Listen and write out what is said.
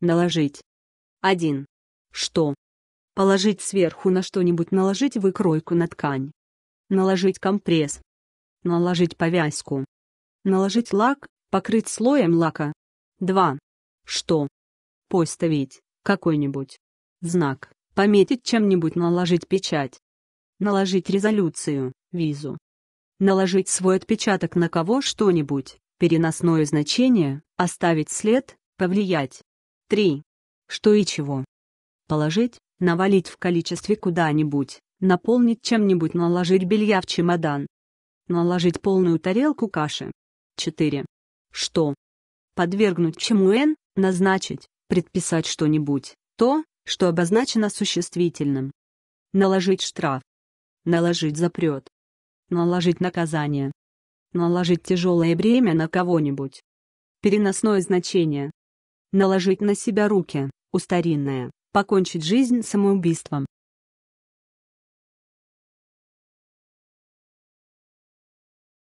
Наложить. 1. Что? Положить сверху на что-нибудь, наложить выкройку на ткань. Наложить компресс. Наложить повязку. Наложить лак, покрыть слоем лака. 2. Что? Поставить какой-нибудь знак, пометить чем-нибудь, наложить печать. Наложить резолюцию, визу. Наложить свой отпечаток на кого что-нибудь, переносное значение, оставить след, повлиять. 3. Что и чего. Положить, навалить в количестве куда-нибудь, наполнить чем-нибудь, наложить белья в чемодан. Наложить полную тарелку каши. 4. Что. Подвергнуть чему н назначить, предписать что-нибудь, то, что обозначено существительным. Наложить штраф. Наложить запрет. Наложить наказание. Наложить тяжелое бремя на кого-нибудь. Переносное значение наложить на себя руки, устаринная, покончить жизнь самоубийством.